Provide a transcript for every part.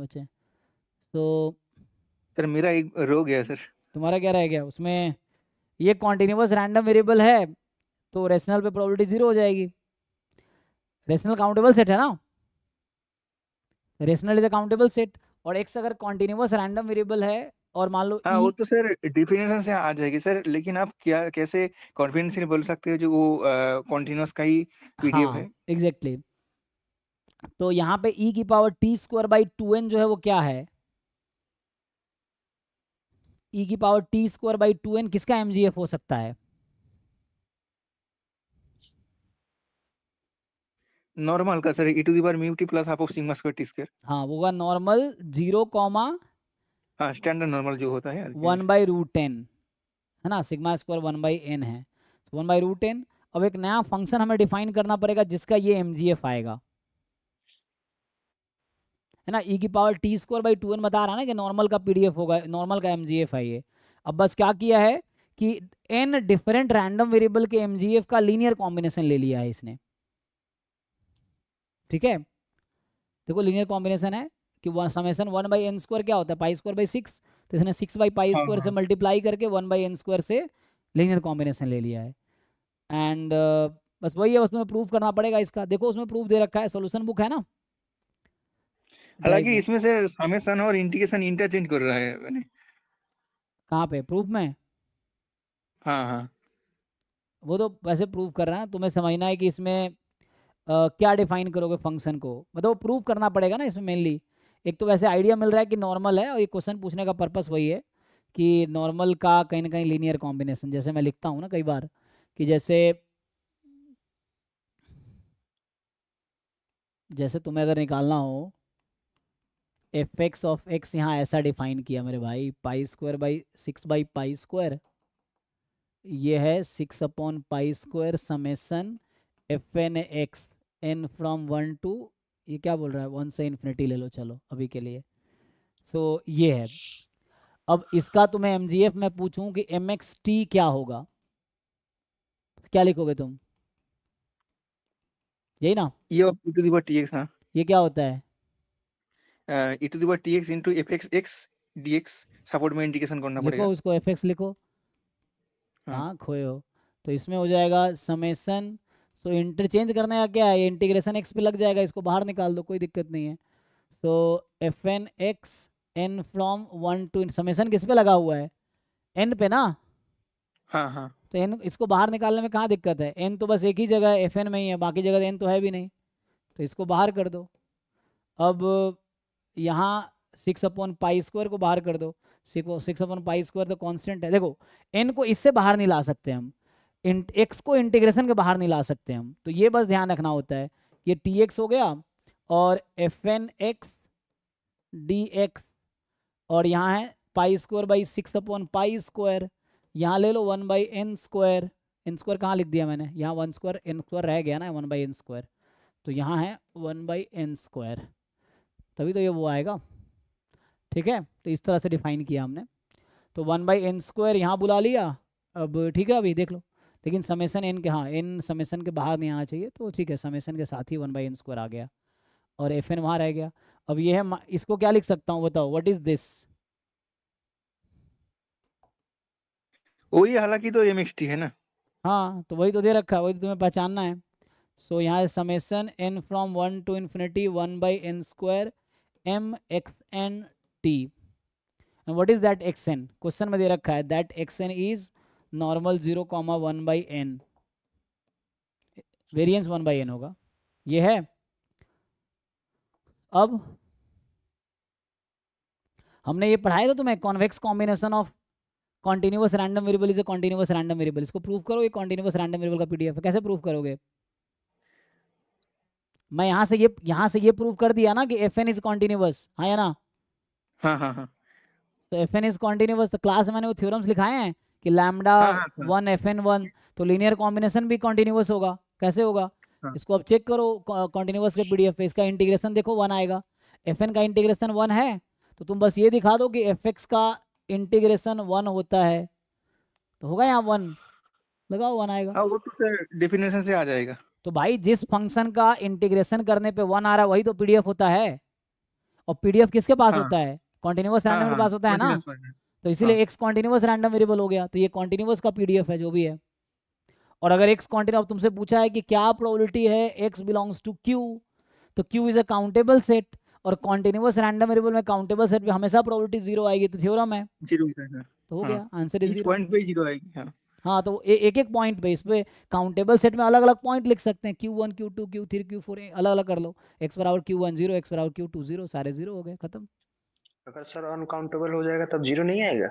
अच्छा तो सर मेरा एक रो गया सर तुम्हारा क्या रह गया उसमें ये कॉन्टिन्यूस रैंडम वेरिएबल है तो रेशनल पे प्रोबेबिलिटी जीरो हो जाएगी रेशनल काउंटेबल सेट है ना रेशनल इज अकाउंटेबल सेट और एक्स अगर कॉन्टिन्यूस रैंडम वेरिएबल है और मान लो हाँ, वो e तो सर डिफिनेशन से आ जाएगी सर लेकिन आप क्या कैसे कॉन्फिडेंस बोल सकते हो जो वो कॉन्टिन्यूस का ही पीडीएफ हाँ, है एग्जैक्टली exactly. तो यहां पे e की power T square by two N जो है वो क्या है e की power T square by two N किसका एम हो सकता है नॉर्मल का sir to the power mu T plus sigma square T square हाँ वो का नॉर्मल जीरो कॉमा हाँ स्टैंडर्ड नॉर्मल जो होता है वन बाई रूट टेन है ना sigma square one by N है वन बाई रूट टेन अब एक नया फंक्शन हमें डिफाइन करना पड़ेगा जिसका ये एम आएगा है ना ई e की power T square by two N बता रहा है ना कि नॉर्मल का पीडीएफ होगा नॉर्मल का एमजीएफ है ये अब बस क्या किया है कि एन डिफरेंट रैंडम वेरिएबल के एमजीएफ का लीनियर कॉम्बिनेशन ले लिया है इसने ठीक है देखो लीनियर कॉम्बिनेशन है कि one summation one by N square क्या होता है पाई स्क्वायर बाई सिक्स तो इसने सिक्स बाई पाई स्क्वायर से मल्टीप्लाई हाँ। करके वन बाई एन स्क्वायर से लीनियर कॉम्बिनेशन ले लिया है एंड uh, बस वही है बस तुम्हें प्रूफ करना पड़ेगा इसका देखो उसमें प्रूफ दे रखा है सोल्यूशन बुक है ना हालांकि इसमें से समेशन और इंटीग्रेशन इंटरचेंज कर रहा है मैंने कहाँ पे प्रूफ में हाँ हाँ वो तो वैसे प्रूफ कर रहा है तुम्हें समझना है कि इसमें आ, क्या डिफाइन करोगे फंक्शन को मतलब वो प्रूफ करना पड़ेगा ना इसमें मेनली एक तो वैसे आइडिया मिल रहा है कि नॉर्मल है और ये क्वेश्चन पूछने का पर्पस वही है कि नॉर्मल का कहीं ना कहीं लीनियर कॉम्बिनेशन जैसे मैं लिखता हूँ ना कई बार कि जैसे जैसे तुम्हें अगर निकालना हो एफ एक्स ऑफ एक्स यहाँ ऐसा डिफाइन किया मेरे भाई pi square by six by pi square ये है six upon pi square summation F N X N from one to ये क्या बोल रहा है वन से इन्फिनिटी ले लो चलो अभी के लिए सो so, ये है अब इसका तुम्हें एम जी एफ में पूछूँ कि एम एक्स टी क्या होगा क्या लिखोगे तुम यही ना ये टी एक्स ये क्या होता है e to the power tx into fx x dx support में इंडिकेशन करना पड़ेगा लिखो उसको fx लिखो हां हाँ, खोए हो तो इसमें हो जाएगा समेशन सो इंटरचेंज करने का क्या है इंटीग्रेशन x पे लग जाएगा इसको बाहर निकाल दो कोई दिक्कत नहीं है so F N X N from 1 to summation किस पे लगा हुआ है n पे ना हां हां तो n इसको बाहर निकालने में कहां दिक्कत है n तो बस एक ही जगह fn में ही है बाकी जगह तो n तो है भी नहीं तो इसको बाहर कर दो अब यहाँ सिक्स अपॉन पाई स्क्वायर को बाहर कर दो सिक्स अपॉन पाई स्क्वायर तो कांस्टेंट है देखो एन को इससे बाहर नहीं ला सकते हम एक्स को इंटीग्रेशन के बाहर नहीं ला सकते हम तो ये बस ध्यान रखना होता है ये टी एक्स हो गया और F N X D X और यहाँ है pi square by six upon pi square यहाँ ले लो one by N square N square कहाँ लिख दिया मैंने यहाँ वन स्क्वायर एन स्क्वायर रह गया ना वन बाई एन स्क्वायर तो यहाँ है वन बाई एन स्क्वायर तभी तो ये वो आएगा ठीक है तो इस तरह से डिफाइन किया हमने तो वन बाई एन स्क्वायर यहाँ बुला लिया अब ठीक है अभी देख लो लेकिन समेसन एन के हाँ एन समेसन के बाहर नहीं आना चाहिए तो ठीक है समेसन के साथ ही वन बाई एन स्क्वायर आ गया और एफ एन वहाँ रह गया अब ये है इसको क्या लिख सकता हूँ बताओ वट इज दिस वही हालांकि तो ये मिक्सटी है ना हाँ तो वही तो दे रखा है वही तो तुम्हें पहचानना है सो so, यहाँ summation N from one to infinity one by N square M X N T what is that X N question मध्य रखा है that X N is normal zero comma one by N variance one by N होगा ये है अब हमने ये पढ़ाया था तुम्हें convex combination of continuous random variable is a continuous random variable इसको प्रूफ करो ये कॉन्टिन्यूस रैंडम वेरिएबल का पीडीएफ कैसे प्रूफ करोगे मैं यहां से ये यहां से ये प्रूव कर दिया ना कि एफ एन इज कॉन्टिन्यूस हाँ या ना हाँ हाँ, हाँ। तो एफ एन इज कॉन्टिन्यूस तो क्लास में मैंने वो थ्योरम्स लिखाए हैं कि lambda one F N one तो लीनियर कॉम्बिनेशन भी कॉन्टिन्यूस होगा कैसे होगा हाँ. इसको अब चेक करो कॉन्टिन्यूस के पी पे इसका इंटीग्रेशन देखो वन आएगा एफ का इंटीग्रेशन वन है तो तुम बस ये दिखा दो कि एफ का इंटीग्रेशन वन होता है तो होगा यहाँ वन लगाओ वन आएगा आ, हाँ, वो तो डेफिनेशन से आ जाएगा तो भाई जिस फंक्शन का इंटीग्रेशन करने पे वन आ रहा है वही तो पीडीएफ होता है और पीडीएफ किसके पास हाँ, होता है कॉन्टिन्यूस रैंडम हाँ, के हाँ, पास होता है ना तो इसीलिए एक्स कॉन्टिन्यूस रैंडम वेरिएबल हो गया तो ये कॉन्टिन्यूस का पीडीएफ है जो भी है और अगर एक्स कॉन्टिन्यू तुमसे पूछा है कि क्या प्रोबेबिलिटी है एक्स बिलोंग्स टू क्यू तो Q is a countable set और कॉन्टिन्यूस रैंडम वेरिएबल में काउंटेबल सेट पे हमेशा प्रोबेबिलिटी जीरो आएगी तो थ्योरम है जीरो हाँ। तो हो हाँ। गया आंसर इज जीरो पॉइंट पे जीरो आएगी हाँ तो ए, एक एक पॉइंट पे इस पर काउंटेबल सेट में अलग अलग पॉइंट लिख सकते हैं Q one Q two Q three Q four अलग अलग कर लो एक्स बराबर क्यू वन जीरो एक्स बराबर क्यू टू जीरो सारे जीरो हो गए खत्म अगर सर अनकाउंटेबल हो जाएगा तब जीरो नहीं आएगा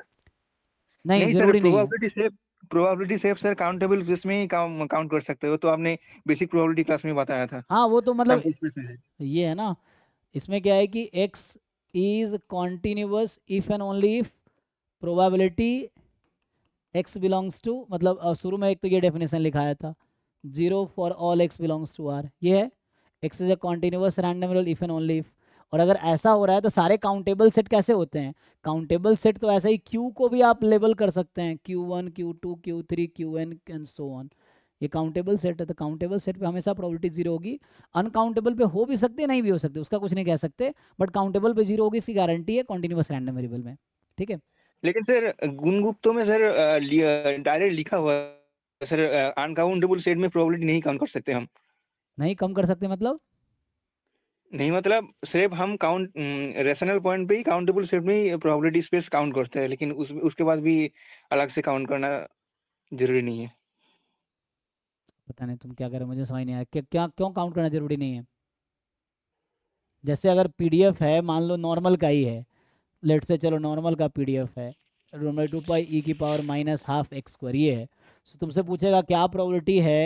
नहीं, नहीं जरूरी नहीं प्रोबेबिलिटी सेफ सर काउंटेबल स्पेस में ही काउंट कर सकते हो तो आपने बेसिक प्रोबेबिलिटी क्लास में बताया था हाँ वो तो मतलब ये है ना इसमें क्या है कि X is continuous if and only if probability X belongs to मतलब शुरू में एक तो ये डेफिनेशन लिखाया था zero for all X belongs to R ये है X is a continuous random roll if and only if और अगर ऐसा हो रहा है तो सारे काउंटेबल सेट कैसे होते हैं काउंटेबल सेट तो ऐसा ही क्यू को भी आप लेबल कर सकते हैं Q one Q two Q three Q N and so on ये काउंटेबल सेट है तो काउंटेबल सेट पे हमेशा प्रोबेबिलिटी जीरो होगी अनकाउंटेबल पे हो भी है नहीं भी हो सकते उसका कुछ नहीं कह सकते बट काउंटेबल पे जीरो होगी इसकी गारंटी है कॉन्टिन्यूस रैंडम वेरिएबल में ठीक है लेकिन सर गुणगुप्तों में सर डायरेक्ट लिखा हुआ सर अनकाउंटेबल सेट में प्रोबेबिलिटी नहीं काउंट कर सकते हम नहीं कम कर सकते मतलब नहीं मतलब सिर्फ हम काउंट रेशनल पॉइंट पे ही काउंटेबल सेट में प्रोबेबिलिटी स्पेस काउंट करते हैं लेकिन उस उसके बाद भी अलग से काउंट करना जरूरी नहीं है पता नहीं तुम क्या कर रहे हो मुझे समझ नहीं आया क्या क्या क्यों काउंट करना जरूरी नहीं है जैसे अगर पीडीएफ है मान लो नॉर्मल का ही है लेट से चलो नॉर्मल का पीडीएफ है root by two pi E की power minus half X square ये है सो तुमसे पूछेगा क्या प्रोबेबिलिटी है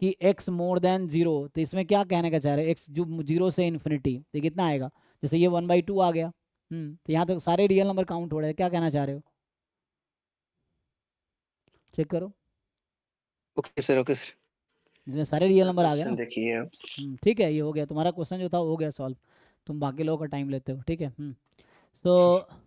कि एक्स मोर देन जीरो तो इसमें क्या कहने का चाह रहे एक्स जो जीरो से इन्फिनिटी तो कितना आएगा जैसे ये वन बाई टू आ गया हम्म तो यहाँ तक तो सारे रियल नंबर काउंट हो रहे हैं क्या कहना चाह रहे हो चेक करो ओके सर ओके सर जिसमें सारे रियल नंबर आ गए देखिए हम्म, ठीक है ये हो गया तुम्हारा क्वेश्चन जो था हो गया सॉल्व तुम बाकी लोगों का टाइम लेते हो ठीक है हम्म। 所以。